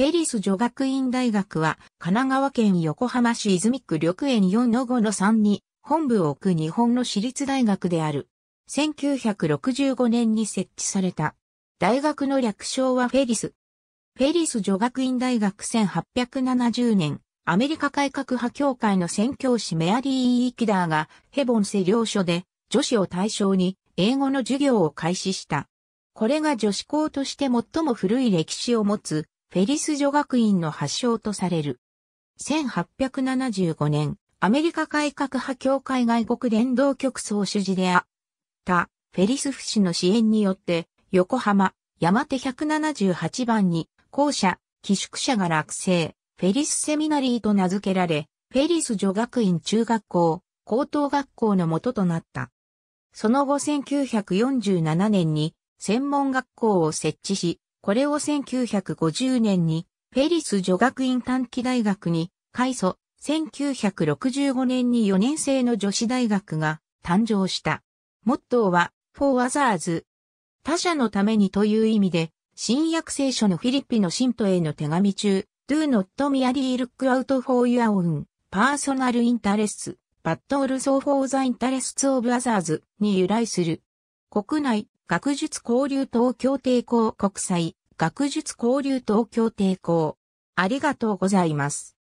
ペリス女学院大学は、神奈川県横浜市泉区緑園4の5の3に、本部を置く日本の私立大学である。1965年に設置された。大学の略称はフェリス。フェリス女学院大学1870年、アメリカ改革派協会の宣教師メアリー・イーキダーがヘボンセ領所で女子を対象に英語の授業を開始した。これが女子校として最も古い歴史を持つフェリス女学院の発祥とされる。1875年、アメリカ改革派協会外国連動局総主事であったフェリス府氏の支援によって横浜山手178番に校舎、寄宿舎が落成、フェリスセミナリーと名付けられ、フェリス女学院中学校、高等学校の元となった。その後1947年に専門学校を設置し、これを1950年にフェリス女学院短期大学に開祖、1965年に4年生の女子大学が誕生した。モットーは、フォーアザーズ。他者のためにという意味で、新約聖書のフィリピの信徒への手紙中、Do not merely look out for your own personal interests, but also for the interests of others に由来する。国内学術交流東京定校国際。学術交流東京抵抗。ありがとうございます。